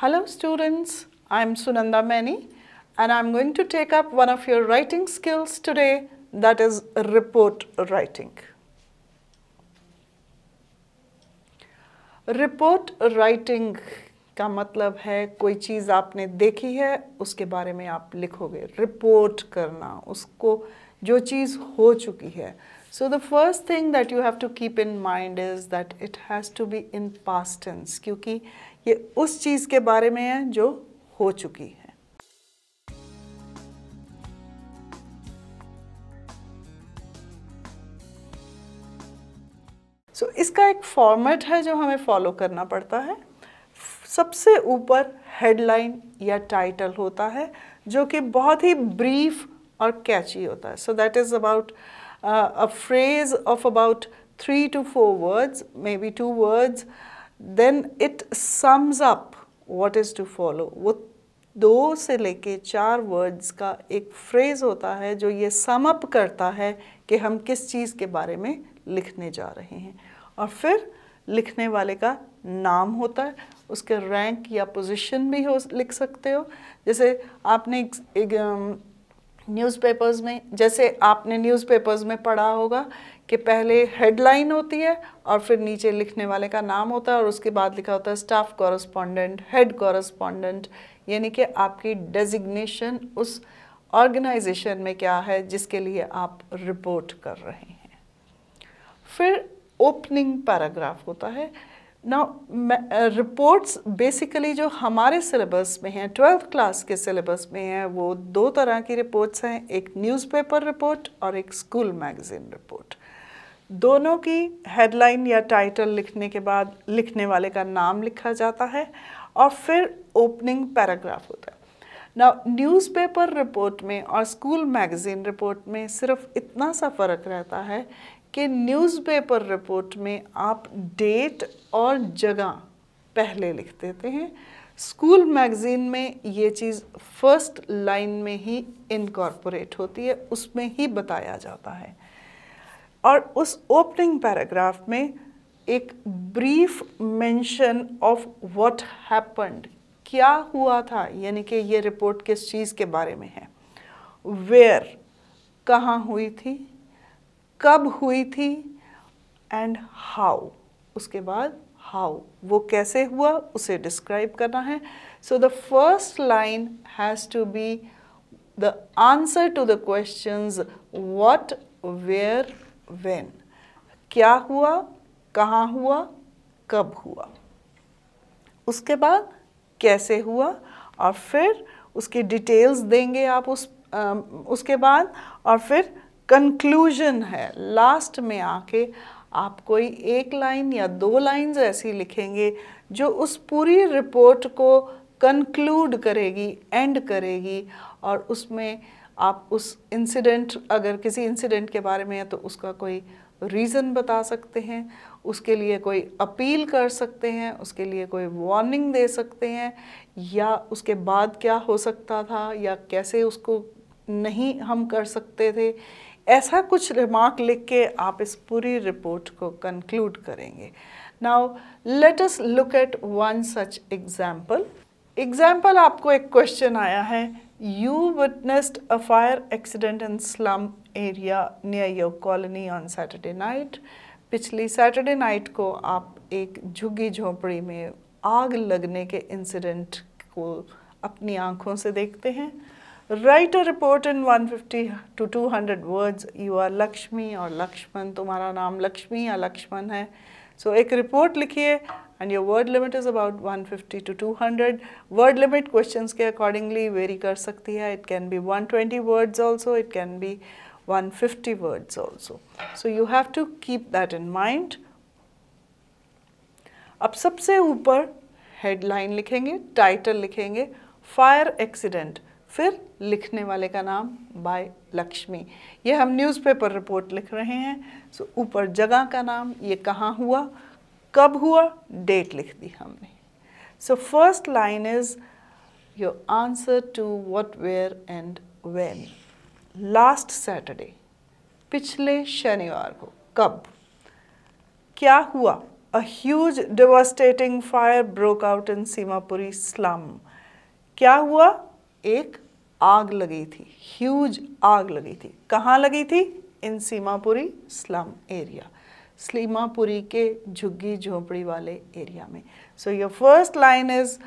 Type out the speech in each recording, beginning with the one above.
Hello students, I am Sunanda Mani and I am going to take up one of your writing skills today that is report writing. Report writing का मतलब है कोई चीज़ आपने देखी है उसके बारे में आप लिखोगे रिपोर्ट करना उसको जो चीज़ हो चुकी है so the first thing that you have to keep in mind is that it has to be in past tense क्योंकि ये उस चीज़ के बारे में है जो हो चुकी है सो so, इसका एक फॉर्मेट है जो हमें फॉलो करना पड़ता है सबसे ऊपर हेडलाइन या टाइटल होता है जो कि बहुत ही ब्रीफ और कैची होता है so that is about a phrase of about three two four words maybe two words then it sums up what is to follow वो दो से लेके चार वर्ड्स का एक फ्रेज़ होता है जो ये सम अप करता है कि हम किस चीज़ के बारे में लिखने जा रहे हैं और फिर लिखने वाले का नाम होता है उसके रैंक या पोजीशन भी हो लिख सकते हो जैसे आपने न्यूज़पेपर्स um, में जैसे आपने न्यूज़पेपर्स में पढ़ा होगा कि पहले हेडलाइन होती है और फिर नीचे लिखने वाले का नाम होता है और उसके बाद लिखा होता है स्टाफ कॉरस्पॉन्डेंट हेड कॉरस्पॉन्डेंट यानी कि आपकी डेजिग्नेशन उस ऑर्गेनाइजेशन में क्या है जिसके लिए आप रिपोर्ट कर रहे हैं फिर ओपनिंग पैराग्राफ होता है ना रिपोर्ट्स बेसिकली जो हमारे सिलेबस में हैं ट्वेल्थ क्लास के सिलेबस में हैं वो दो तरह की रिपोर्ट्स हैं एक न्यूज़पेपर रिपोर्ट और एक स्कूल मैगज़ीन रिपोर्ट दोनों की हेडलाइन या टाइटल लिखने के बाद लिखने वाले का नाम लिखा जाता है और फिर ओपनिंग पैराग्राफ होता है ना न्यूज़पेपर रिपोर्ट में और स्कूल मैगज़ीन रिपोर्ट में सिर्फ इतना सा फ़र्क रहता है कि न्यूज़पेपर रिपोर्ट में आप डेट और जगह पहले लिख देते हैं स्कूल मैगज़ीन में ये चीज़ फर्स्ट लाइन में ही इनकॉर्पोरेट होती है उसमें ही बताया जाता है और उस ओपनिंग पैराग्राफ में एक brief mention of what happened क्या हुआ था यानी कि ये रिपोर्ट किस चीज़ के बारे में है वेयर कहाँ हुई थी कब हुई थी एंड हाउ उसके बाद हाउ वो कैसे हुआ उसे डिस्क्राइब करना है so the first line has to be the answer to the questions what where when क्या हुआ कहाँ हुआ कब हुआ उसके बाद कैसे हुआ और फिर उसकी डिटेल्स देंगे आप उस आ, उसके बाद और फिर कंक्लूजन है लास्ट में आके आप कोई एक लाइन या दो लाइंस ऐसी लिखेंगे जो उस पूरी रिपोर्ट को कंक्लूड करेगी एंड करेगी और उसमें आप उस इंसिडेंट अगर किसी इंसिडेंट के बारे में है तो उसका कोई रीज़न बता सकते हैं उसके लिए कोई अपील कर सकते हैं उसके लिए कोई वार्निंग दे सकते हैं या उसके बाद क्या हो सकता था या कैसे उसको नहीं हम कर सकते थे ऐसा कुछ रिमार्क लिख के आप इस पूरी रिपोर्ट को कंक्लूड करेंगे now let us look at one such example example आपको एक क्वेश्चन आया है You witnessed a fire accident in slum area near your colony on Saturday night. पिछली सैटरडे नाइट को आप एक झुग्गी झोंपड़ी में आग लगने के इंसिडेंट को अपनी आंखों से देखते हैं write a report in 150 two 200 words you are Lakshmi और लक्ष्मण तुम्हारा नाम लक्ष्मी या लक्ष्मण है सो so, एक रिपोर्ट लिखिए and your word limit is about 150 to 200. Word limit questions ke accordingly vary kar sakti hai. It can be 120 words also, it can be 150 words also. So you have to keep that in mind. ab sabse upar headline likhenge title likhenge fire accident फिर लिखने वाले का नाम bye Lakshmi ये हम newspaper report लिख रहे हैं सो ऊपर जगह का नाम ये कहाँ हुआ कब हुआ डेट लिख दी हमने so first line is your answer to what where and when last Saturday पिछले शनिवार को कब क्या हुआ a huge devastating fire broke out in Seemapuri slum क्या हुआ एक आग लगी थी ह्यूज आग लगी थी कहाँ लगी थी इन सीमापुरी स्लम एरिया स्लीमापुरी के झुग्गी झोपड़ी वाले एरिया में so your first line is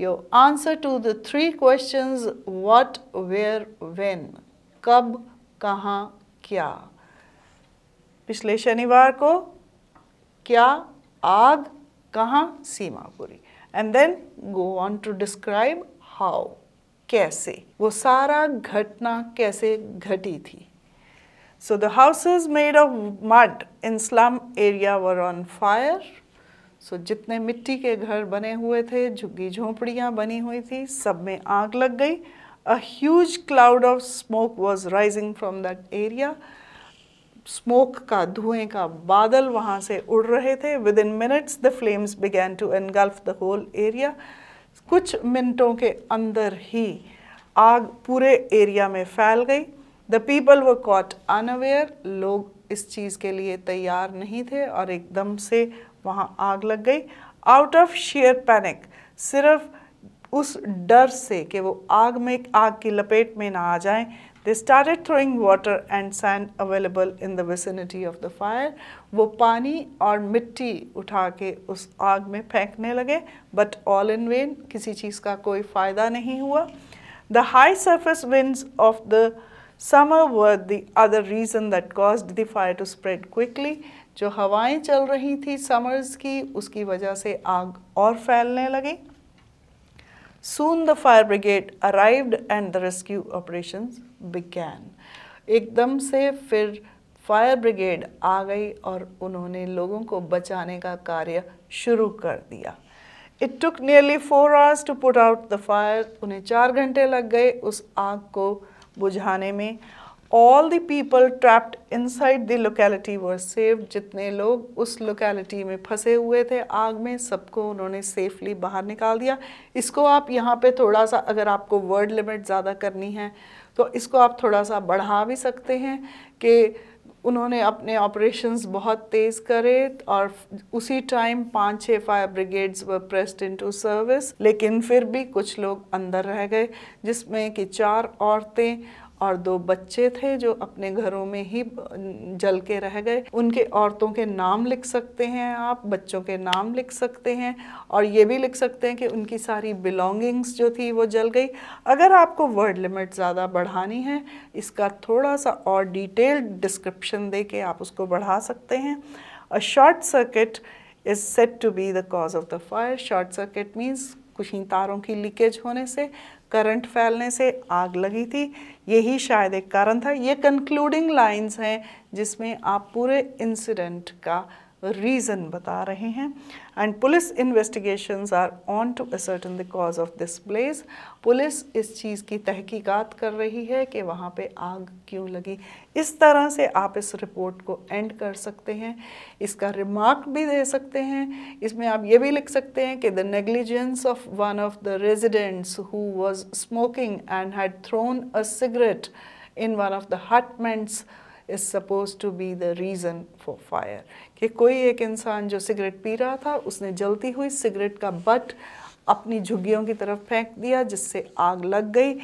your answer to the three questions what where when कब कहाँ क्या पिछले शनिवार को क्या आग कहाँ Seemapuri and then go on to describe how कैसे वो सारा घटना कैसे घटी थी So the houses made of mud in slum area were on fire. So जितने मिट्टी के घर बने हुए थे झुग्गी झोंपड़ियाँ बनी हुई थी सब में आग लग गई A huge cloud of smoke was rising from that area. Smoke का धुएं का बादल वहाँ से उड़ रहे थे within minutes the flames began to engulf the whole area कुछ मिनटों के अंदर ही आग पूरे एरिया में फैल गई the people were caught unaware लोग इस चीज़ के लिए तैयार नहीं थे और एकदम से वहाँ आग लग गई आउट ऑफ शेयर पैनिक सिर्फ उस डर से कि वो आग में आग की लपेट में ना आ जाएं they started throwing water and sand available in the vicinity of the fire वो पानी और मिट्टी उठा के उस आग में फेंकने लगे बट ऑल इन वेन किसी चीज़ का कोई फ़ायदा नहीं हुआ the high surface winds of the summer were the other reason that cause the fire to spread quickly जो हवाएं चल रही थी समर्स की उसकी वजह से आग और फैलने लगी soon the fire brigade arrived and the rescue operation began एकदम से फिर फायर ब्रिगेड आ गई और उन्होंने लोगों को बचाने का कार्य शुरू कर दिया it took nearly four hours to put out the fire उन्हें चार घंटे लग गए उस आग को बुझाने में all the people trapped inside the locality were safe जितने लोग उस लोकेलिटी में फंसे हुए थे आग में सबको उन्होंने सेफली बाहर निकाल दिया इसको आप यहाँ पे थोड़ा सा अगर आपको वर्ड लिमिट ज़्यादा करनी है तो इसको आप थोड़ा सा बढ़ा भी सकते हैं कि उन्होंने अपने ऑपरेशंस बहुत तेज़ करे और उसी टाइम पांच छः fire brigades were pressed into service लेकिन फिर भी कुछ लोग अंदर रह गए जिसमें कि चार औरतें और दो बच्चे थे जो अपने घरों में ही जल के रह गए उनके औरतों के नाम लिख सकते हैं आप बच्चों के नाम लिख सकते हैं और ये भी लिख सकते हैं कि उनकी सारी बिलोंगिंग्स जो थी वो जल गई अगर आपको वर्ड लिमिट ज़्यादा बढ़ानी है इसका थोड़ा सा और डिटेल्ड डिस्क्रिप्शन दे के आप उसको बढ़ा सकते हैं a short circuit is said to be the cause of the fire short circuit means कुछ ही तारों की लीकेज होने से करंट फैलने से आग लगी थी यही शायद एक कारण था ये कंक्लूडिंग लाइंस हैं जिसमें आप पूरे इंसिडेंट का रीज़न बता रहे हैं and police investigation are on to ascertain the cause of this place police इस चीज़ की तहकीकात कर रही है कि वहाँ पे आग क्यों लगी इस तरह से आप इस रिपोर्ट को एंड कर सकते हैं इसका रिमार्क भी दे सकते हैं इसमें आप ये भी लिख सकते हैं कि the negligence of one of the residents who was smoking and had thrown a cigarette in one of the hutments is suppose to be the reason for fire कि कोई एक इंसान जो सिगरेट पी रहा था उसने जलती हुई सिगरेट का बट अपनी झुग्गियों की तरफ फेंक दिया जिससे आग लग गई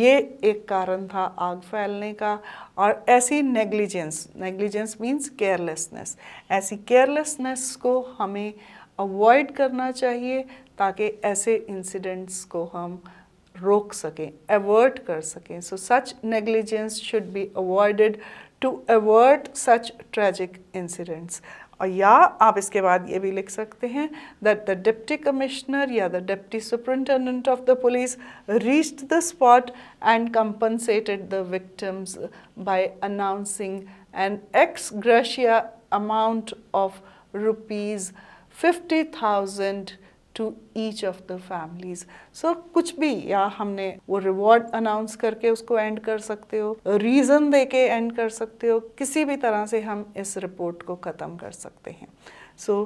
ये एक कारण था आग फैलने का और ऐसी नेग्लिजेंस नेग्लिजेंस मीन्स केयरलेसनेस ऐसी केयरलेसनेस को हमें अवॉइड करना चाहिए ताकि ऐसे इंसिडेंट्स को हम रोक सकें एवर्ट कर सकें so such negligence should be avoided to avert such tragic incidents. और या आप इसके बाद ये भी लिख सकते हैं दैट द डिप्टी कमिश्नर या the deputy superintendent of the police reached the spot and compensated the victims by announcing an ex gratia amount of rupees 50,000 to each of the families so कुछ भी या हमने वो reward announce करके उसको and कर सकते हो रीजन दे के एंड कर सकते हो किसी भी तरह से हम इस रिपोर्ट को ख़त्म कर सकते हैं so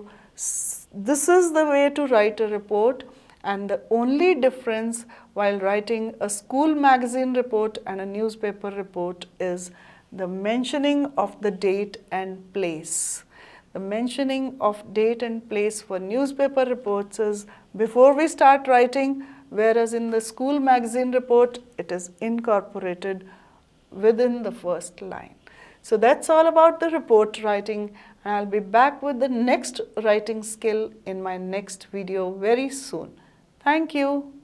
this is the way to write a report and the only difference while writing a school magazine report and a newspaper report is the mentioning of the date and place the mentioning of date and place for newspaper reports is before we start writing, whereas in the school magazine report, it is incorporated within the first line. So that's all about the report writing and I'll be back with the next writing skill in my next video very soon. Thank you.